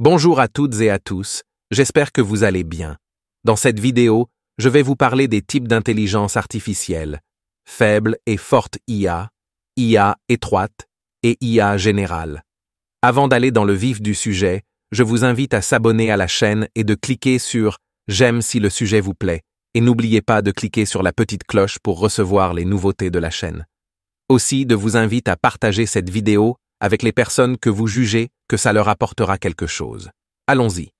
Bonjour à toutes et à tous, j'espère que vous allez bien. Dans cette vidéo, je vais vous parler des types d'intelligence artificielle, faible et forte IA, IA étroite et IA générale. Avant d'aller dans le vif du sujet, je vous invite à s'abonner à la chaîne et de cliquer sur J'aime si le sujet vous plaît, et n'oubliez pas de cliquer sur la petite cloche pour recevoir les nouveautés de la chaîne. Aussi, de vous invite à partager cette vidéo avec les personnes que vous jugez que ça leur apportera quelque chose. Allons-y.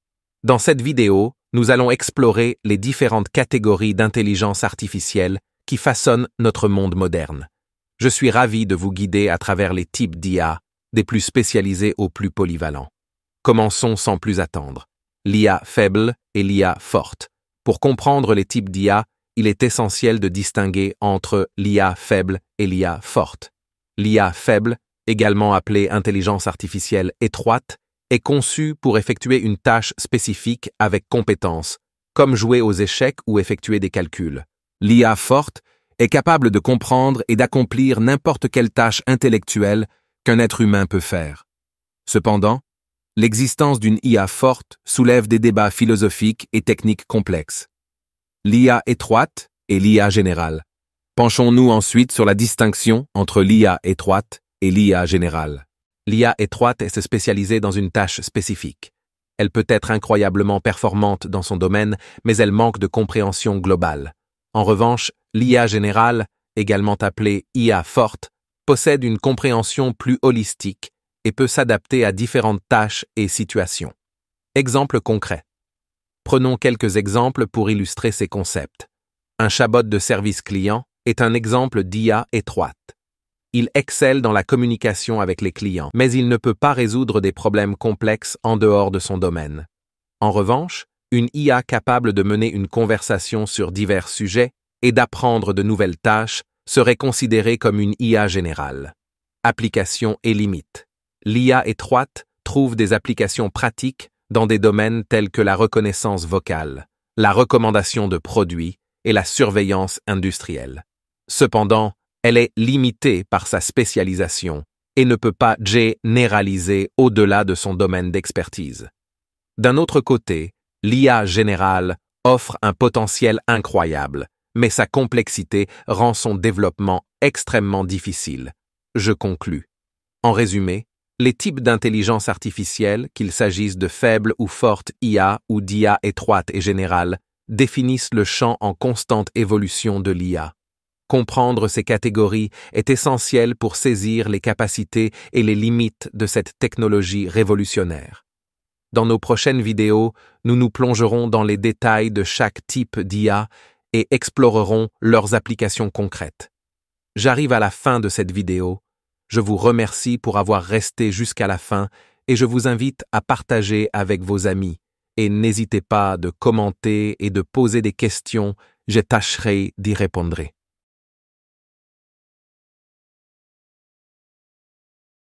Dans cette vidéo, nous allons explorer les différentes catégories d'intelligence artificielle qui façonnent notre monde moderne. Je suis ravi de vous guider à travers les types d'IA, des plus spécialisés aux plus polyvalents. Commençons sans plus attendre. L'IA faible et l'IA forte. Pour comprendre les types d'IA, il est essentiel de distinguer entre l'IA faible et l'IA forte. L'IA faible également appelée intelligence artificielle étroite, est conçue pour effectuer une tâche spécifique avec compétence, comme jouer aux échecs ou effectuer des calculs. L'IA forte est capable de comprendre et d'accomplir n'importe quelle tâche intellectuelle qu'un être humain peut faire. Cependant, l'existence d'une IA forte soulève des débats philosophiques et techniques complexes. L'IA étroite et l'IA générale. Penchons-nous ensuite sur la distinction entre l'IA étroite et l'IA générale. L'IA étroite est spécialisée dans une tâche spécifique. Elle peut être incroyablement performante dans son domaine, mais elle manque de compréhension globale. En revanche, l'IA générale, également appelée IA forte, possède une compréhension plus holistique et peut s'adapter à différentes tâches et situations. Exemple concret. Prenons quelques exemples pour illustrer ces concepts. Un chabot de service client est un exemple d'IA étroite. Il excelle dans la communication avec les clients, mais il ne peut pas résoudre des problèmes complexes en dehors de son domaine. En revanche, une IA capable de mener une conversation sur divers sujets et d'apprendre de nouvelles tâches serait considérée comme une IA générale. Applications et limites. L'IA étroite trouve des applications pratiques dans des domaines tels que la reconnaissance vocale, la recommandation de produits et la surveillance industrielle. Cependant, elle est limitée par sa spécialisation et ne peut pas généraliser au-delà de son domaine d'expertise. D'un autre côté, l'IA générale offre un potentiel incroyable, mais sa complexité rend son développement extrêmement difficile. Je conclus. En résumé, les types d'intelligence artificielle, qu'il s'agisse de faible ou forte IA ou d'IA étroite et générale, définissent le champ en constante évolution de l'IA. Comprendre ces catégories est essentiel pour saisir les capacités et les limites de cette technologie révolutionnaire. Dans nos prochaines vidéos, nous nous plongerons dans les détails de chaque type d'IA et explorerons leurs applications concrètes. J'arrive à la fin de cette vidéo. Je vous remercie pour avoir resté jusqu'à la fin et je vous invite à partager avec vos amis. Et n'hésitez pas de commenter et de poser des questions, je tâcherai d'y répondre.